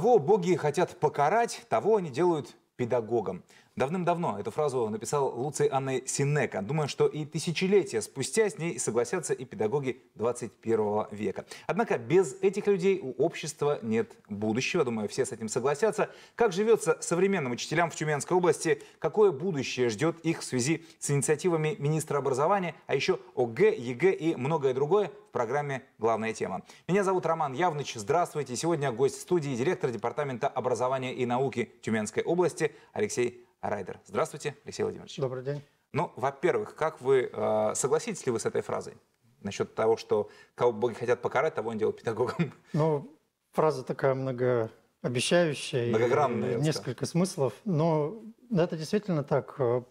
Кого боги хотят покарать, того они делают педагогом. Давным-давно эту фразу написал Луций Анны Синека. Думаю, что и тысячелетия спустя с ней согласятся и педагоги 21 века. Однако без этих людей у общества нет будущего. Думаю, все с этим согласятся. Как живется современным учителям в Тюменской области? Какое будущее ждет их в связи с инициативами министра образования, а еще ОГ, ЕГЭ и многое другое в программе «Главная тема». Меня зовут Роман Явныч. Здравствуйте. Сегодня гость студии директор Департамента образования и науки Тюменской области Алексей Райдер. Здравствуйте, Алексей Владимирович. Добрый день. Ну, во-первых, как вы, э, согласитесь ли вы с этой фразой? Насчет того, что кого боги хотят покарать, того он делает педагогом. Ну, фраза такая многообещающая. Многогранная. Несколько смыслов. Но ну, это действительно так. Э,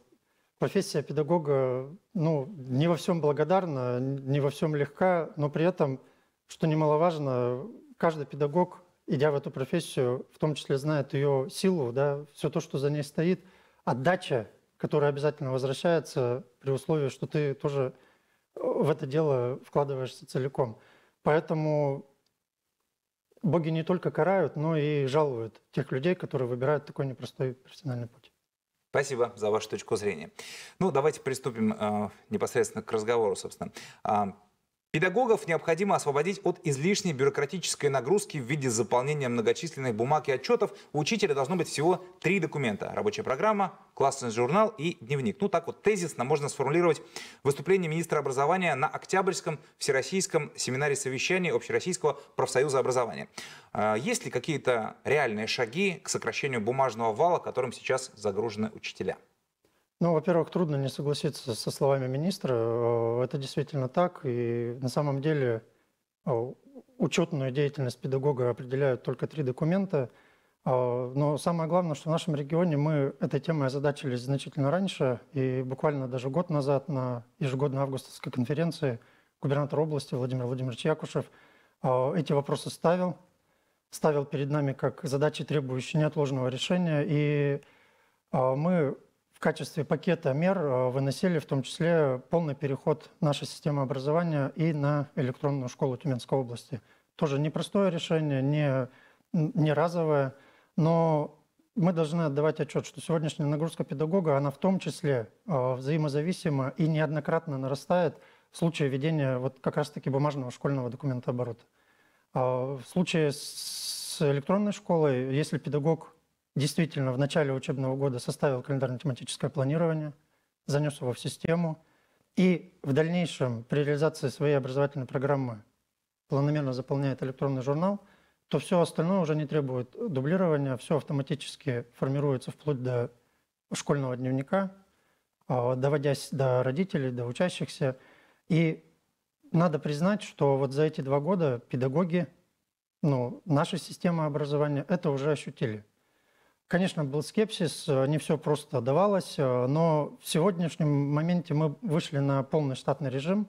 профессия педагога ну, не во всем благодарна, не во всем легка, но при этом, что немаловажно, каждый педагог, идя в эту профессию, в том числе знает ее силу, да, все то, что за ней стоит – отдача, которая обязательно возвращается при условии, что ты тоже э, в это дело вкладываешься целиком. Поэтому боги не только карают, но и жалуют тех людей, которые выбирают такой непростой профессиональный путь. Спасибо за вашу точку зрения. Ну, давайте приступим э, непосредственно к разговору, собственно. А, Педагогов необходимо освободить от излишней бюрократической нагрузки в виде заполнения многочисленных бумаг и отчетов. У учителя должно быть всего три документа. Рабочая программа, классный журнал и дневник. Ну так вот тезисно можно сформулировать выступление министра образования на Октябрьском всероссийском семинаре совещания Общероссийского профсоюза образования. А, есть ли какие-то реальные шаги к сокращению бумажного вала, которым сейчас загружены учителя? Ну, во-первых, трудно не согласиться со словами министра. Э, это действительно так. И на самом деле э, учетную деятельность педагога определяют только три документа. Э, но самое главное, что в нашем регионе мы этой темой озадачились значительно раньше. И буквально даже год назад на ежегодной августовской конференции губернатор области Владимир Владимирович Якушев эти вопросы ставил. Ставил перед нами как задачи, требующие неотложного решения. И мы в качестве пакета мер э, выносили в том числе полный переход нашей системы образования и на электронную школу Тюменской области. Тоже непростое решение, не, не разовое, но мы должны отдавать отчет, что сегодняшняя нагрузка педагога, она в том числе э, взаимозависима и неоднократно нарастает в случае ведения вот как раз-таки бумажного школьного документа оборота. А в случае с электронной школой, если педагог действительно в начале учебного года составил календарно-тематическое планирование, занес его в систему и в дальнейшем при реализации своей образовательной программы планомерно заполняет электронный журнал, то все остальное уже не требует дублирования, все автоматически формируется вплоть до школьного дневника, а, доводясь до родителей, до учащихся. И надо признать, что вот за эти два года педагоги, ну, наша система образования это уже ощутили. Конечно, был скепсис, э, не все просто давалось, э, но в сегодняшнем моменте мы вышли на полный штатный режим.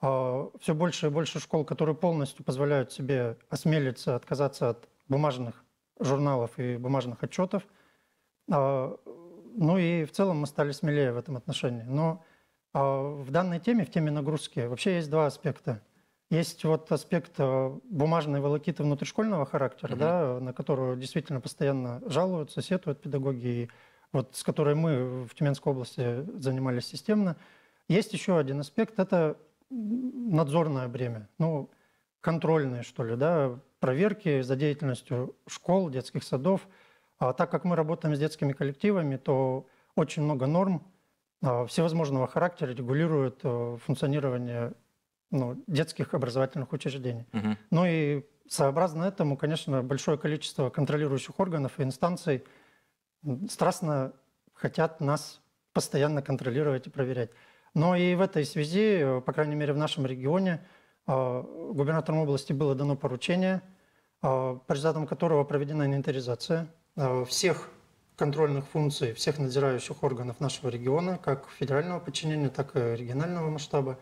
А, все больше и больше школ, которые полностью позволяют себе осмелиться отказаться от бумажных журналов и бумажных отчетов. А, ну и в целом мы стали смелее в этом отношении. Но а, в данной теме, в теме нагрузки, вообще есть два аспекта – есть вот аспект э, бумажной волокиты внутришкольного характера, угу. да, на которую действительно постоянно жалуются, сетуют педагоги, и вот с которой мы в Тюменской области занимались системно. Есть еще один аспект – это надзорное бремя, ну, контрольное что ли, да, проверки за деятельностью школ, детских садов. А так как мы работаем с детскими коллективами, то очень много норм а, всевозможного характера регулируют э, функционирование ну, детских образовательных учреждений. Угу. Ну и сообразно этому, конечно, большое количество контролирующих органов и инстанций страстно хотят нас постоянно контролировать и проверять. Но и в этой связи, по крайней мере в нашем регионе, а, губернатором области было дано поручение, а, по результатам которого проведена инвентаризация а, всех контрольных функций всех надзирающих органов нашего региона, как федерального подчинения, так и регионального масштаба.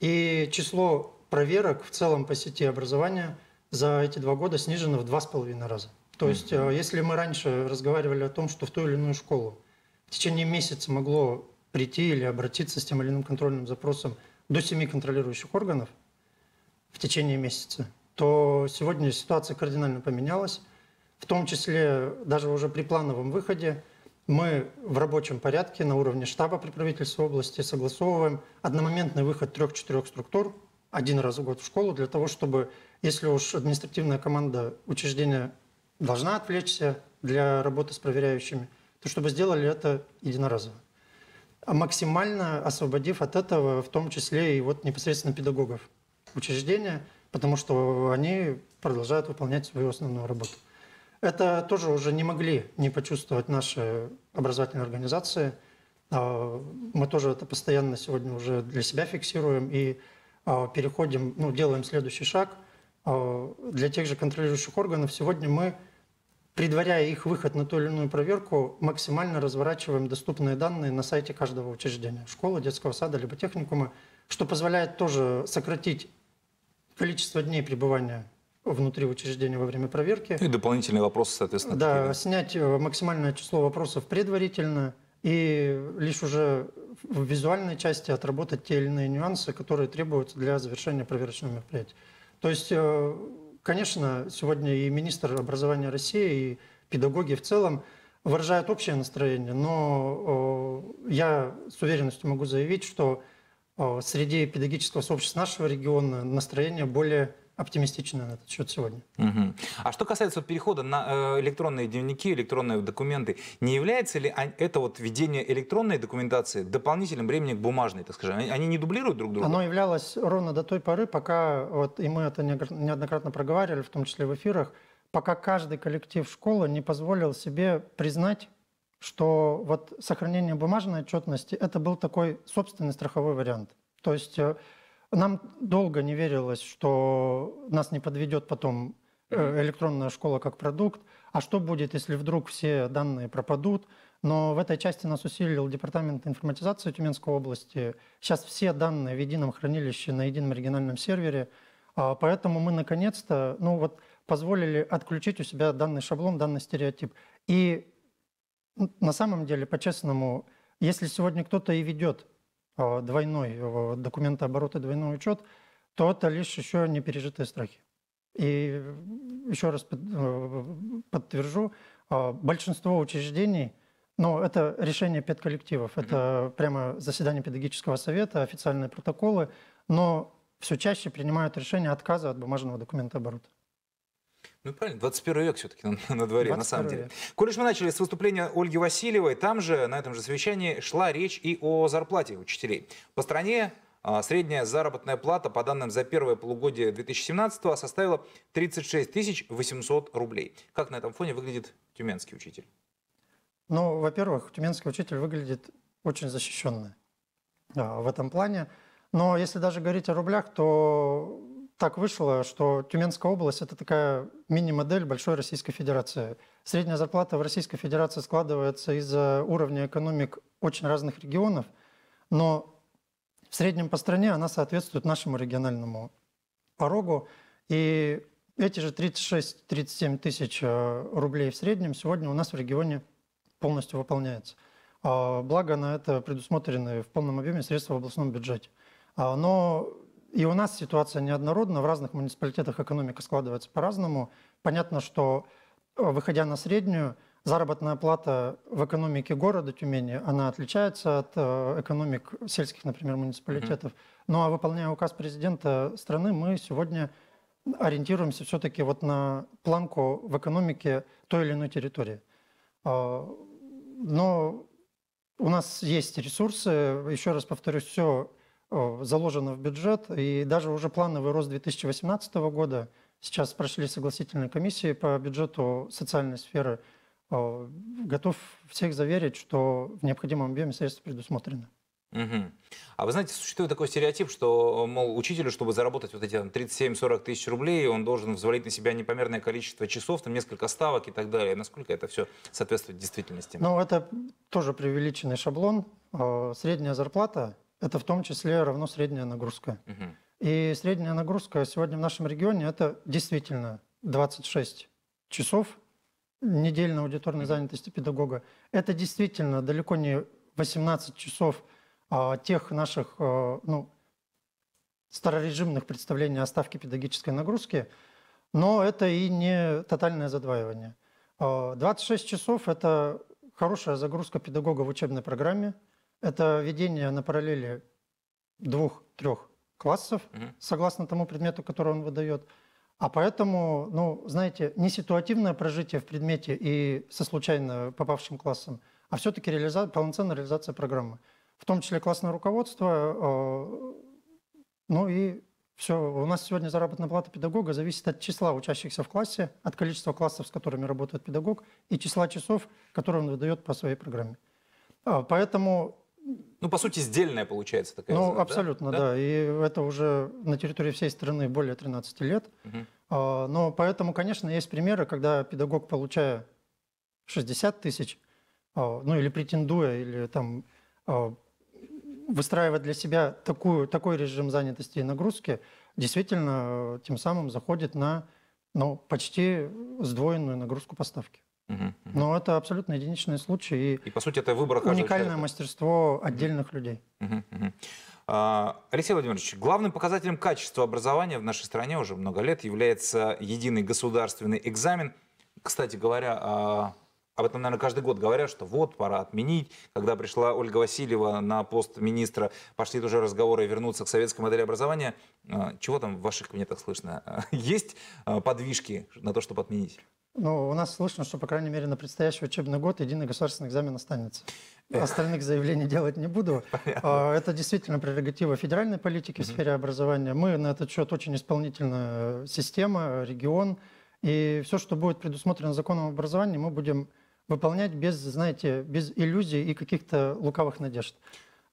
И число проверок в целом по сети образования за эти два года снижено в два с половиной раза. То есть, э, если мы раньше разговаривали о том, что в ту или иную школу в течение месяца могло прийти или обратиться с тем или иным контрольным запросом до семи контролирующих органов в течение месяца, то сегодня ситуация кардинально поменялась. В том числе даже уже при плановом выходе – мы в рабочем порядке на уровне штаба при правительстве области согласовываем одномоментный выход трех-четырех структур один раз в год в школу для того, чтобы, если уж административная команда учреждения должна отвлечься для работы с проверяющими, то чтобы сделали это единоразово. А максимально освободив от этого в том числе и вот непосредственно педагогов учреждения, потому что они продолжают выполнять свою основную работу. Это тоже уже не могли не почувствовать наши образовательные организации. А, мы тоже это постоянно сегодня уже для себя фиксируем и а, переходим, ну, делаем следующий шаг. А, для тех же контролирующих органов сегодня мы, предваряя их выход на ту или иную проверку, максимально разворачиваем доступные данные на сайте каждого учреждения, школы, детского сада, либо техникума, что позволяет тоже сократить количество дней пребывания внутри учреждения во время проверки. Ну и дополнительные вопросы, соответственно. Да, какие, да? снять э, максимальное число вопросов предварительно и лишь уже в визуальной части отработать те или иные нюансы, которые требуются для завершения проверочного мероприятия. То есть, э, конечно, сегодня и министр образования России, и педагоги в целом выражают общее настроение, но э, я с уверенностью могу заявить, что среди педагогического сообщества нашего региона настроение более оптимистичны на этот счет сегодня. Угу. А что касается перехода на э, электронные дневники, электронные документы, не является ли это вот введение электронной документации дополнительным временем к бумажной, так скажем? Они не дублируют друг друга? Оно являлось ровно до той поры, пока, вот, и мы это неоднократно проговаривали, в том числе в эфирах, пока каждый коллектив школы не позволил себе признать, что вот сохранение бумажной отчетности – это был такой собственный страховой вариант. То есть э, нам долго не верилось, что нас не подведет потом э, электронная школа как продукт. А что будет, если вдруг все данные пропадут? Но в этой части нас усилил Департамент информатизации Тюменской области. Сейчас все данные в едином хранилище на едином оригинальном сервере. А, поэтому мы наконец-то ну вот, позволили отключить у себя данный шаблон, данный стереотип. И на самом деле, по-честному, если сегодня кто-то и ведет Э, двойной э, документооборот и двойной учет, то это лишь еще не пережитые страхи. И э, еще раз подтвержу, большинство учреждений, но ну, это решение педколлективов, это прямо заседание педагогического совета, официальные протоколы, но все чаще принимают решение отказа от бумажного документа оборота. Ну правильно, 21 век все-таки на, на дворе, на самом деле. Коль уж мы начали с выступления Ольги Васильевой, там же, на этом же совещании, шла речь и о зарплате учителей. По стране а, средняя заработная плата, по данным за первое полугодие 2017 составила 36 800 рублей. Как на этом фоне выглядит тюменский учитель? Ну, во-первых, тюменский учитель выглядит очень защищенно да, в этом плане. Но если даже говорить о рублях, то так вышло, что Тюменская область – это такая мини-модель большой Российской Федерации. Средняя зарплата в Российской Федерации складывается из-за уровня экономик очень разных регионов, но в среднем по стране она соответствует нашему региональному порогу. И эти же 36-37 тысяч э, рублей в среднем сегодня у нас в регионе полностью выполняется. А, благо на это предусмотрены в полном объеме средства в областном бюджете. А, но и у нас ситуация неоднородна, в разных муниципалитетах экономика складывается по-разному. Понятно, что э, выходя на среднюю, заработная плата в экономике города Тюмени, она отличается от э, экономик сельских, например, муниципалитетов. Mm-hmm. Ну а выполняя указ президента страны, мы сегодня ориентируемся все-таки вот на планку в экономике той или иной территории. А, но у нас есть ресурсы, еще раз повторюсь, все Э, заложено в бюджет, и даже уже плановый рост 2018 года, сейчас прошли согласительные комиссии по бюджету социальной сферы, э, готов всех заверить, что в необходимом объеме средства предусмотрено. Угу. А вы знаете, существует такой стереотип, что, мол, учителю, чтобы заработать вот эти 37-40 тысяч рублей, он должен взвалить на себя непомерное количество часов, там несколько ставок и так далее. Насколько это все соответствует действительности? Ну, это тоже преувеличенный шаблон. Э, средняя зарплата это в том числе равно средняя нагрузка. Угу. И средняя нагрузка сегодня в нашем регионе это действительно 26 часов недельной аудиторной занятости педагога. Это действительно далеко не 18 часов а, тех наших а, ну, старорежимных представлений о ставке педагогической нагрузки, но это и не тотальное задваивание. А, 26 часов – это хорошая загрузка педагога в учебной программе – это введение на параллели двух-трех классов, угу. согласно тому предмету, который он выдает. А поэтому, ну, знаете, не ситуативное прожитие в предмете и со случайно попавшим классом, а все-таки реализа... полноценная реализация программы. В том числе классное руководство, э, ну и все. У нас сегодня заработная плата педагога зависит от числа учащихся в классе, от количества классов, с которыми работает педагог, и числа часов, которые он выдает по своей программе. Э, поэтому ну, по сути, сдельная получается такая. Ну, да? абсолютно, да? да. И это уже на территории всей страны более 13 лет. Угу. Но поэтому, конечно, есть примеры, когда педагог, получая 60 тысяч, а, ну или претендуя, или там а, выстраивая для себя такую, такой режим занятости и нагрузки, действительно тем самым заходит на ну, почти сдвоенную нагрузку поставки. Но это абсолютно единичные случаи. И, и по сути, это выбор Уникальное человека. мастерство отдельных людей. А, Алексей Владимирович, главным показателем качества образования в нашей стране уже много лет является единый государственный экзамен. Кстати говоря, а, об этом, наверное, каждый год говорят, что вот, пора отменить. Когда пришла Ольга Васильева на пост министра, пошли уже разговоры вернуться к советской модели образования. А, чего там в ваших кабинетах слышно? Есть подвижки на то, чтобы отменить? Ну, у нас слышно, что, по крайней мере, на предстоящий учебный год единый государственный экзамен останется. Остальных заявлений делать не буду. Понятно. А, это действительно прерогатива федеральной политики mm в сфере образования. Мы на этот счет очень исполнительная система, регион. И все, что будет предусмотрено законом об образовании, мы будем выполнять без, знаете, без иллюзий и каких-то лукавых надежд.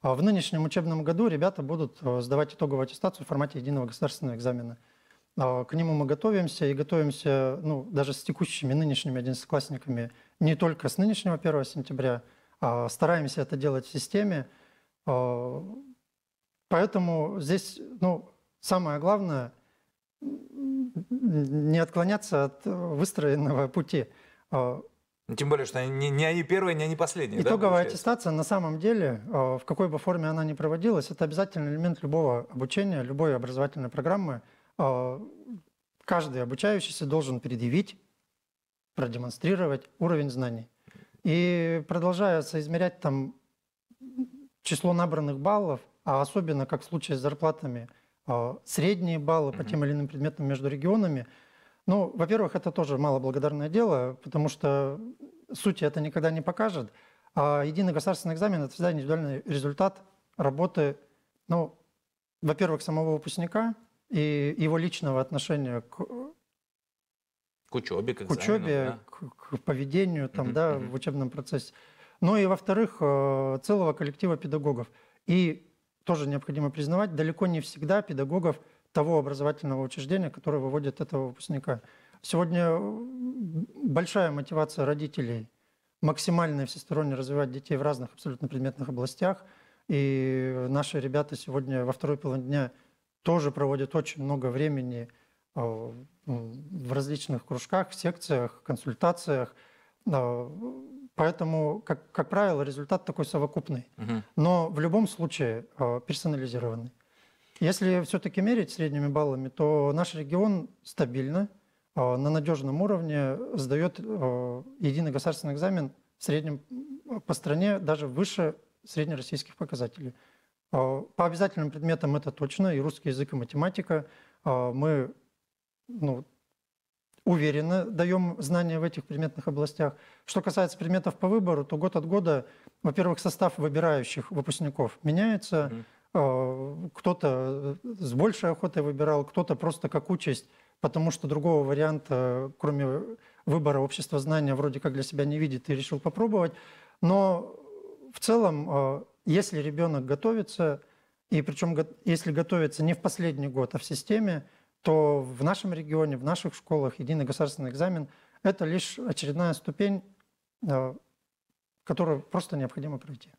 А в нынешнем учебном году ребята будут а, сдавать итоговую аттестацию в формате единого государственного экзамена. А, к нему мы готовимся и готовимся ну, даже с текущими нынешними одиннадцатиклассниками, не только с нынешнего 1 сентября, а стараемся это делать в системе. А, поэтому здесь ну, самое главное – не отклоняться от выстроенного пути. А, ну, тем более, что не, не они первые, не они последние. Итоговая да, аттестация на самом деле, в какой бы форме она ни проводилась, это обязательный элемент любого обучения, любой образовательной программы – а, каждый обучающийся должен предъявить, продемонстрировать уровень знаний. И продолжается измерять там число набранных баллов, а особенно, как в случае с зарплатами, а, средние баллы по тем или иным предметам между регионами. Ну, во-первых, это тоже малоблагодарное дело, потому что сути это никогда не покажет. А единый государственный экзамен – это всегда индивидуальный результат работы, ну, во-первых, самого выпускника, и его личного отношения к э, к учебе, к, к учебе, да? к, к поведению там, да, в учебном процессе. Ну и во-вторых, э, целого коллектива педагогов. И тоже необходимо признавать, далеко не всегда педагогов того образовательного учреждения, которое выводит этого выпускника. Сегодня э, большая мотивация родителей максимально и всесторонне развивать детей в разных абсолютно предметных областях. И наши ребята сегодня во второй половине дня – тоже проводит очень много времени а, в различных кружках, в секциях, консультациях. А, поэтому, как, как правило, результат такой совокупный, угу. но в любом случае а, персонализированный. Если все-таки мерить средними баллами, то наш регион стабильно, на надежном уровне сдает единый государственный экзамен в среднем по стране даже выше среднероссийских показателей. А, по обязательным предметам это точно, и русский язык, и математика. А, мы ну, уверенно даем знания в этих предметных областях. Что касается предметов по выбору, то год от года, во-первых, состав выбирающих выпускников меняется. mm Кто-то с большей охотой выбирал, кто-то просто как участь, потому что другого варианта, кроме выбора общества знания, вроде как для себя не видит и решил попробовать. Но в целом если ребенок готовится, и причем если готовится не в последний год, а в системе, то в нашем регионе, в наших школах единый государственный экзамен – это лишь очередная ступень, э, которую просто необходимо пройти.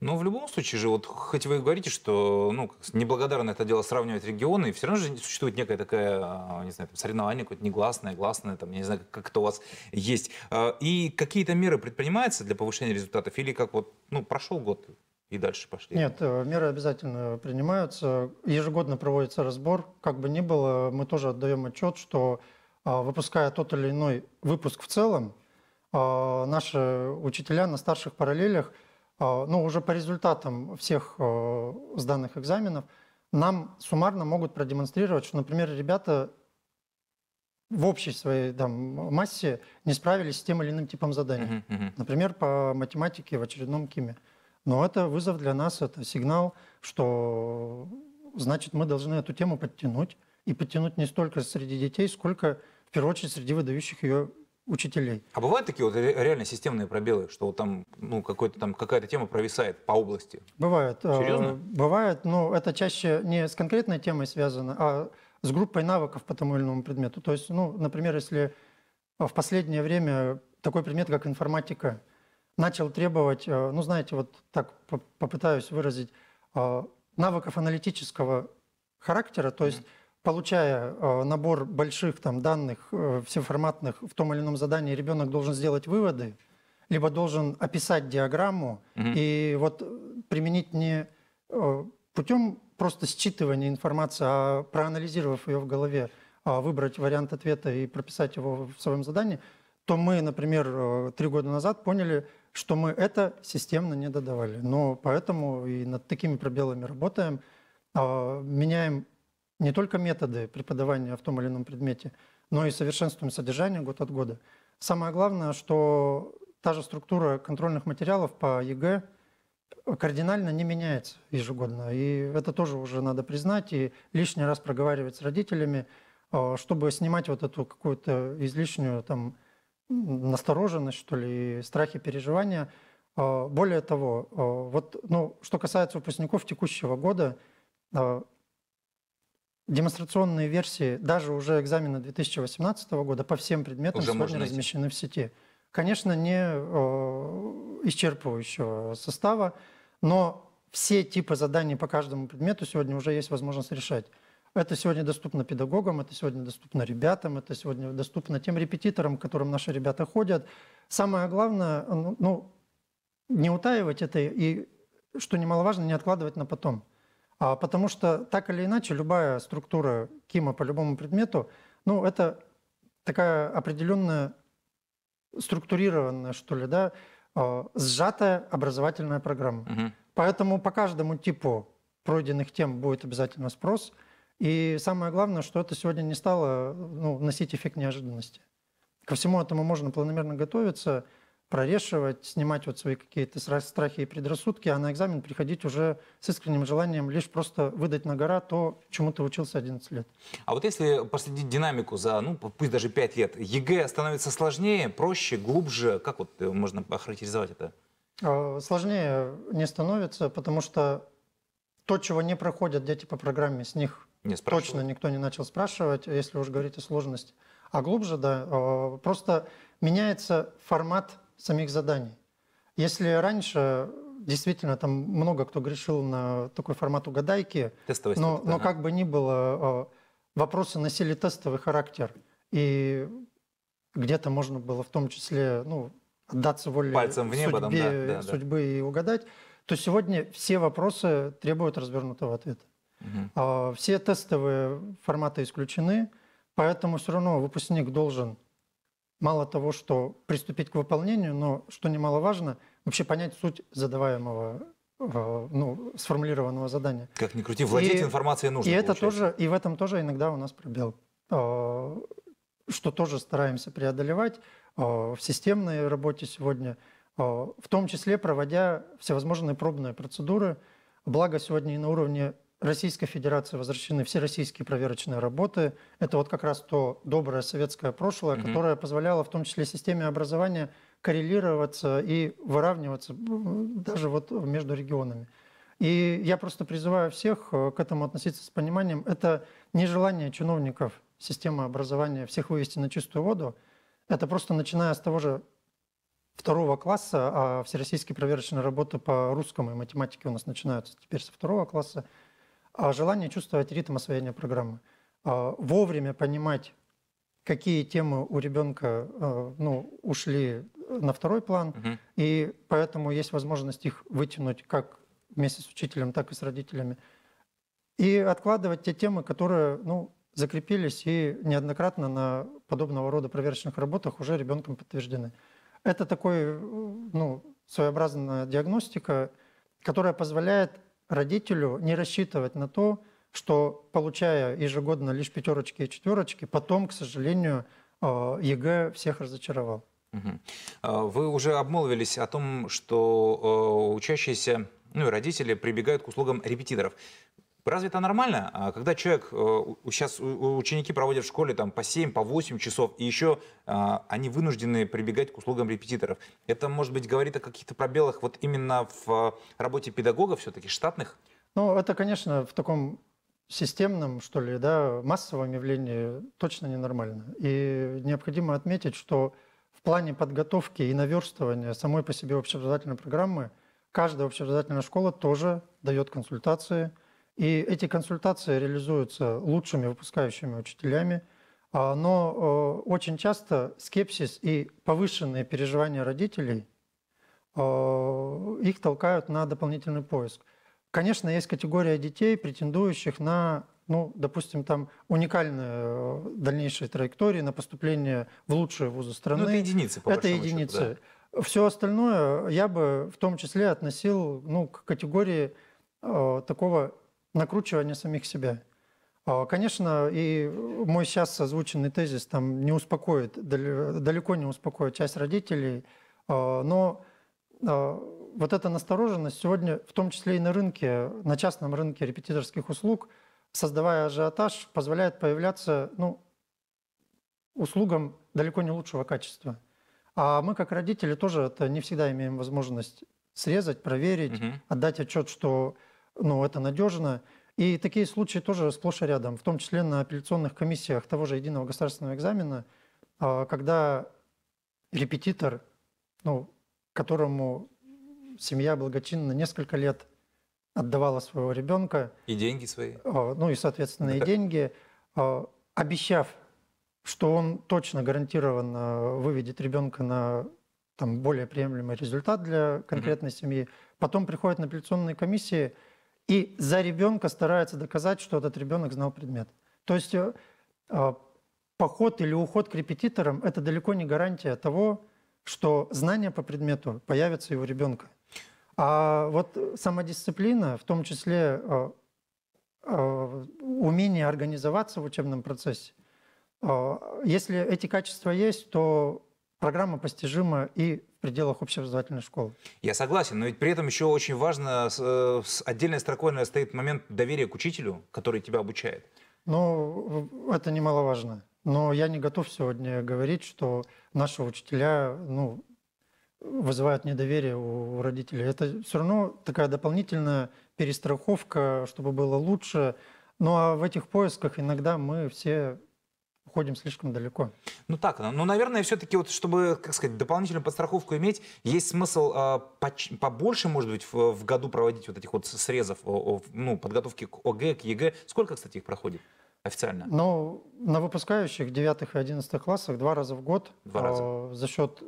Но в любом случае же, вот хоть вы и говорите, что ну, неблагодарно это дело сравнивать регионы, все равно же существует некая такая, а, не знаю, там, соревнование какое-то негласное, гласное, там, я не знаю, как это у вас есть. А, и какие-то меры предпринимаются для повышения результатов? Или как вот, ну, прошел год, и дальше пошли? Нет, э, меры обязательно принимаются. Ежегодно проводится разбор. Как бы ни было, мы тоже отдаем отчет, что а, выпуская тот или иной выпуск в целом, а, наши учителя на старших параллелях, а, ну, уже по результатам всех сданных экзаменов, нам суммарно могут продемонстрировать, что, например, ребята в общей своей там, массе не справились с тем или иным типом заданий. Uh-huh, uh-huh. Например, по математике в очередном киме. uh но это вызов для нас, это сигнал, что значит мы должны эту тему подтянуть. И подтянуть не столько среди детей, сколько в первую очередь среди выдающих ее учителей. А бывают такие вот реально системные пробелы, что вот там, ну, какой-то там какая-то тема провисает по области? Бывает. Э, Серьезно? Бывает, но это чаще не с конкретной темой связано, а с группой навыков по тому или иному предмету. То есть, ну, например, если в последнее время такой предмет, как информатика, начал требовать, э, ну знаете, вот так попытаюсь выразить, э, навыков аналитического характера, то есть получая э, набор больших там данных всеформатных в том или ином задании, ребенок должен сделать выводы, либо должен описать диаграмму угу. и вот применить не путем просто считывания информации, а проанализировав ее в голове, а выбрать вариант ответа и прописать его в своем задании, то мы, например, три года назад поняли, что мы это системно не додавали. Но поэтому и над такими пробелами работаем, а, меняем не только методы преподавания в том или ином предмете, но и совершенствуем содержание год от года. Самое главное, что та же структура контрольных материалов по ЕГЭ кардинально не меняется ежегодно. И это тоже уже надо признать и лишний раз проговаривать с родителями, а, чтобы снимать вот эту какую-то излишнюю там, настороженность, что ли, страхи, переживания. А, более того, а, вот, ну, что касается выпускников текущего года, а, демонстрационные версии даже уже экзамена 2018 года по всем предметам уже сегодня размещены в сети. Конечно, не исчерпывающего состава, но все типы заданий по каждому предмету сегодня уже есть возможность решать. Это сегодня доступно педагогам, это сегодня доступно ребятам, это сегодня доступно тем репетиторам, к которым наши ребята ходят. Самое главное, ну, ну, не утаивать это и, что немаловажно, не откладывать на потом. А, потому что так или иначе любая структура Кима по любому предмету, ну, это такая определенная структурированная, что ли, да, а, сжатая образовательная программа. Угу. Поэтому по каждому типу пройденных тем будет обязательно спрос. И самое главное, что это сегодня не стало ну, носить эффект неожиданности. Ко всему этому можно планомерно готовиться, прорешивать, снимать вот свои какие-то страхи и предрассудки, а на экзамен приходить уже с искренним желанием лишь просто выдать на гора то, чему ты учился 11 лет. А вот если последить динамику за, ну, пусть даже 5 лет, ЕГЭ становится сложнее, проще, глубже, как вот э, можно охарактеризовать это? А, сложнее не становится, потому что то, чего не проходят дети по программе, с них не спрашивал. Точно никто не начал спрашивать, если уж говорить о сложности. А глубже, да, э, просто меняется формат самих заданий. Если раньше действительно там много кто грешил на такой формат угадайки, Тестовый но, но ага. как бы ни было, э, вопросы носили тестовый характер. И где-то можно было в том числе ну, отдаться воле Пальцем в небо, судьбе, там, да, да, судьбы да. и угадать, то сегодня все вопросы требуют развернутого ответа. Угу. Все тестовые форматы исключены, поэтому все равно выпускник должен мало того, что приступить к выполнению, но, что немаловажно, вообще понять суть задаваемого э, ну, сформулированного задания. Как ни крути, владеть и, информацией нужно. И это тоже, и в этом тоже иногда у нас пробел, а, что тоже стараемся преодолевать а, в системной работе сегодня, в том числе проводя всевозможные пробные процедуры. Благо сегодня и на уровне Российской Федерации возвращены все российские проверочные работы. Это вот как раз то доброе советское прошлое, угу. которое позволяло в том числе системе образования коррелироваться и выравниваться э, даже вот между регионами. И я просто призываю всех э, к этому относиться с пониманием. Это не желание чиновников системы образования всех вывести на чистую воду. Это просто начиная с того же второго класса, а всероссийские проверочные работы по русскому и математике у нас начинаются теперь со второго класса, а желание чувствовать ритм освоения программы, а, вовремя понимать, какие темы у ребенка а, ну, ушли на второй план, угу. и поэтому есть возможность их вытянуть как вместе с учителем, так и с родителями. И откладывать те темы, которые ну, закрепились и неоднократно на подобного рода проверочных работах уже ребенком подтверждены. Это такой ну, своеобразная диагностика, которая позволяет родителю не рассчитывать на то, что получая ежегодно лишь пятерочки и четверочки, потом, к сожалению, э, ЕГЭ всех разочаровал. А, вы уже обмолвились о том, что э, учащиеся, ну и родители прибегают к услугам репетиторов. Разве это нормально, а когда человек, сейчас э, ученики проводят в школе там, по 7, по 8 часов, и еще а, они вынуждены прибегать к услугам репетиторов? Это, может быть, говорит о каких-то пробелах вот именно в э, работе педагогов все-таки, штатных? Ну, это, конечно, в таком системном, что ли, да, массовом явлении точно ненормально. И необходимо отметить, что в плане подготовки и наверстывания самой по себе общеобразовательной программы каждая общеобразовательная школа тоже дает консультации – и эти консультации реализуются лучшими выпускающими учителями, а, но очень часто скепсис и повышенные переживания родителей их толкают на дополнительный поиск. Конечно, есть категория детей, претендующих на, ну, допустим, там уникальные дальнейшие траектории на поступление в лучшие вузы ну, страны. Но это единицы, по Это единицы. Счету, да. Все остальное я бы в том числе относил ну, к категории э, такого накручивание самих себя. А, конечно, и мой сейчас озвученный тезис там не успокоит, далеко не успокоит часть родителей, а, но а, вот эта настороженность сегодня, в том числе и на рынке, на частном рынке репетиторских услуг, создавая ажиотаж, позволяет появляться ну, услугам далеко не лучшего качества. А мы, как родители, тоже это не всегда имеем возможность срезать, проверить, угу. отдать отчет, что ну, это надежно. И такие случаи тоже сплошь и рядом, в том числе на апелляционных комиссиях того же единого государственного экзамена, а, когда репетитор, ну, которому семья благочинно несколько лет отдавала своего ребенка. И деньги свои. А, ну и, соответственно, и деньги, а, обещав, что он точно гарантированно выведет ребенка на там, более приемлемый результат для конкретной семьи. Потом приходит на апелляционные комиссии – и за ребенка старается доказать, что этот ребенок знал предмет. То есть э, а, поход или уход к репетиторам – это далеко не гарантия того, что знания по предмету появится у ребенка. А вот самодисциплина, в том числе а, а, умение организоваться в учебном процессе, если эти качества есть, то программа постижима и пределах общеобразовательной школы. Я согласен, но ведь при этом еще очень важно, э, с отдельной строкой стоит момент доверия к учителю, который тебя обучает. Ну, это немаловажно. Но я не готов сегодня говорить, что наши учителя ну, вызывают недоверие у родителей. Это все равно такая дополнительная перестраховка, чтобы было лучше. Ну а в этих поисках иногда мы все уходим слишком далеко. Ну так, ну, ну наверное, все-таки, вот, чтобы, как сказать, дополнительную подстраховку иметь, есть смысл э, побольше, может быть, в, в году проводить вот этих вот срезов, о, о, ну, подготовки к ОГЭ, к ЕГЭ. Сколько, кстати, их проходит? официально? Ну, на выпускающих 9 и 11 классах два раза в год два раза. Э, за счет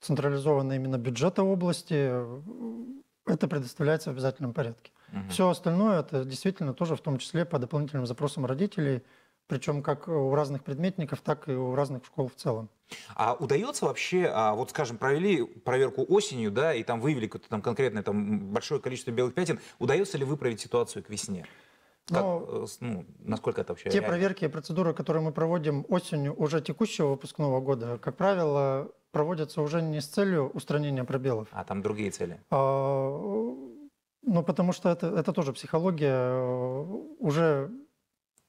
централизованного именно бюджета области это предоставляется в обязательном порядке. Угу. Все остальное это действительно тоже в том числе по дополнительным запросам родителей – причем как у разных предметников, так и у разных школ в целом. А удается вообще, а, вот скажем, провели проверку осенью, да, и там выявили какое-то там конкретное там большое количество белых пятен, удается ли выправить ситуацию к весне? Как, Но ну, э, ну, насколько это вообще? Те реально? проверки и процедуры, которые мы проводим осенью уже текущего выпускного года, как правило, проводятся уже не с целью устранения пробелов. А там другие цели? А, ну, потому что это, это тоже психология. Э, уже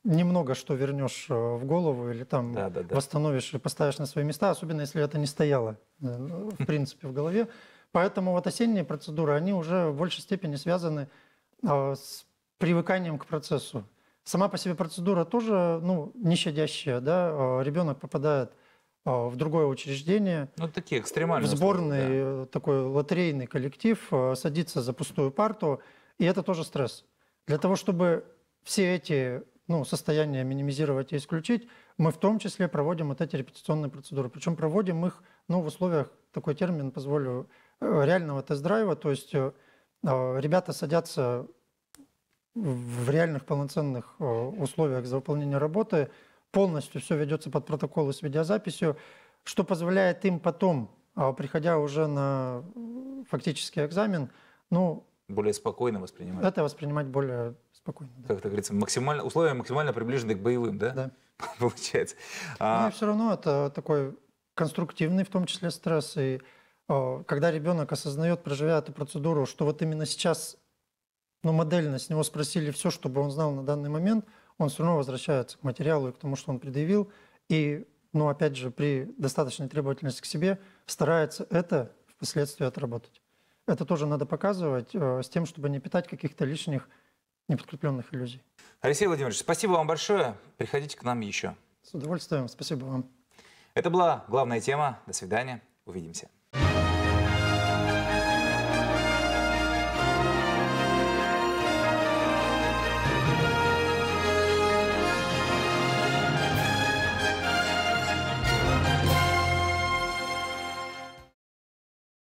немного что вернешь э, в голову или там да, да, да. восстановишь и поставишь на свои места, особенно если это не стояло, э, в принципе, в голове. Поэтому вот осенние процедуры, они уже в большей степени связаны а, с привыканием к процессу. Сама по себе процедура тоже ну, не щадящая. Да? А, Ребенок попадает а, в другое учреждение. Ну, такие экстремальные. В сборный, условия, да. Э, такой лотерейный коллектив, садится за пустую парту, и это тоже стресс. Для того, чтобы все эти ну, состояние минимизировать и исключить, мы в том числе проводим вот эти репетиционные процедуры. Причем проводим их ну, в условиях, такой термин позволю, э, реального тест-драйва. То есть э, а, ребята садятся в реальных полноценных э, условиях за выполнение работы, полностью все ведется под протоколы с видеозаписью, что позволяет им потом, э, приходя уже на фактический экзамен, ну, более спокойно воспринимать. Это воспринимать более спокойно. Да. Как это говорится, максимально, условия максимально приближены к боевым, да? Да. Получается. Ну а... Но все равно это такой конструктивный, в том числе стресс. И э, когда ребенок осознает, проживя эту процедуру, что вот именно сейчас, но ну, модельно с него спросили все, чтобы он знал на данный момент, он все равно возвращается к материалу и к тому, что он предъявил. И, ну, опять же, при достаточной требовательности к себе старается это впоследствии отработать. Это тоже надо показывать э, с тем, чтобы не питать каких-то лишних неподкрепленных иллюзий. Алексей Владимирович, спасибо вам большое. Приходите к нам еще. С удовольствием. Спасибо вам. Это была главная тема. До свидания. Увидимся.